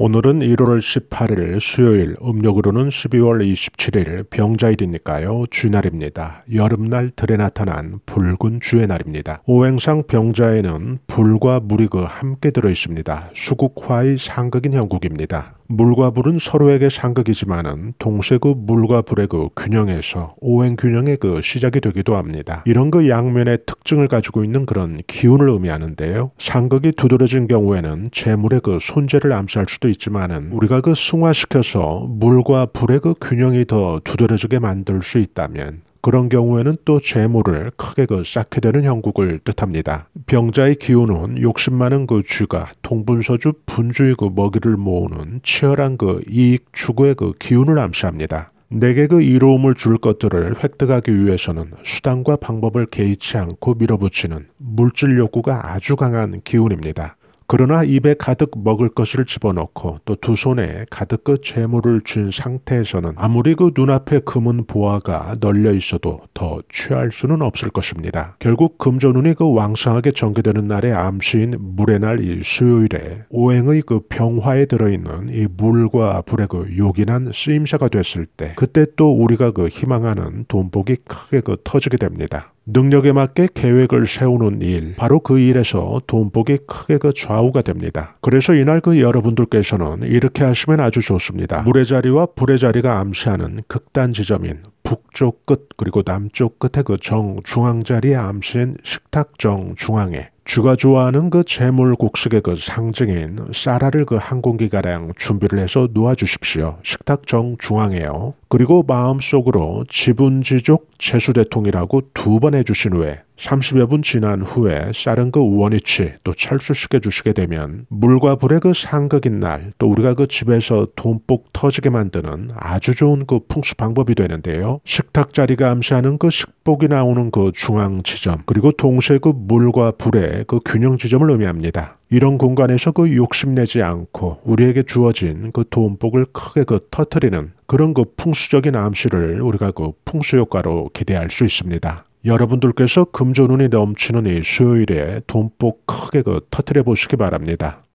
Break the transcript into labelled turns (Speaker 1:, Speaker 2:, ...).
Speaker 1: 오늘은 1월 18일 수요일, 음력으로는 12월 27일 병자일이니까요. 주날입니다. 여름날 들에 나타난 붉은 주의 날입니다. 오행상 병자에는 불과 무리가 함께 들어 있습니다. 수국화의 상극인 형국입니다. 물과 불은 서로에게 상극이지만은 동시에 그 물과 불의 그 균형에서 오행 균형의 그 시작이 되기도 합니다. 이런 그 양면의 특징을 가지고 있는 그런 기운을 의미하는데요. 상극이 두드러진 경우에는 재물의 그 손재를 암살할 수도 있지만은 우리가 그 승화시켜서 물과 불의 그 균형이 더 두드러지게 만들 수 있다면 그런 경우에는 또 재물을 크게 그 쌓게 되는 형국을 뜻합니다. 병자의 기운은 욕심 많은 그 쥐가 동분서주 분주의 그 먹이를 모으는 치열한 그 이익 추구의 그 기운을 암시합니다. 내게 그 이로움을 줄 것들을 획득하기 위해서는 수단과 방법을 개의치 않고 밀어붙이는 물질 욕구가 아주 강한 기운입니다. 그러나 입에 가득 먹을 것을 집어넣고 또 두 손에 가득 그 재물을 준 상태에서는 아무리 그 눈앞에 금은 보화가 널려 있어도 더 취할 수는 없을 것입니다. 결국 금전운이 그 왕성하게 전개되는 날의 암시인 물의 날 이 수요일에 오행의 그 병화에 들어있는 이 물과 불의 그 요긴한 쓰임새가 됐을 때 그때 또 우리가 그 희망하는 돈복이 크게 그 터지게 됩니다. 능력에 맞게 계획을 세우는 일, 바로 그 일에서 돈복이 크게 그 좌우가 됩니다. 그래서 이날 그 여러분들께서는 이렇게 하시면 아주 좋습니다. 물의 자리와 불의 자리가 암시하는 극단 지점인 북 북쪽 끝 그리고 남쪽 끝의 그정 중앙 자리에 암시인 식탁정 중앙에 주가 좋아하는 그 재물 곡식의 그 상징인 쌀알을 그한 공기가량 준비를 해서 놓아주십시오. 식탁 정 중앙에요. 그리고 마음속으로 지분지족 재수대통이라고 두 번 해주신 후에 30여 분 지난 후에 쌀은 그 원위치 또 철수시켜 주시게 되면 물과 불의 그 상극인 날 또 우리가 그 집에서 돈복 터지게 만드는 아주 좋은 그 풍수 방법이 되는데요. 식 식탁 자리가 암시하는 그 식복이 나오는 그 중앙 지점 그리고 동시에 그 물과 불의 그 균형 지점을 의미합니다. 이런 공간에서 그 욕심내지 않고 우리에게 주어진 그돈복을 크게 그 터트리는 그런 그 풍수적인 암시를 우리가 그 풍수 효과로 기대할 수 있습니다. 여러분들께서 금전운이 넘치는 이 수요일에 돈복 크게 그 터트려 보시기 바랍니다.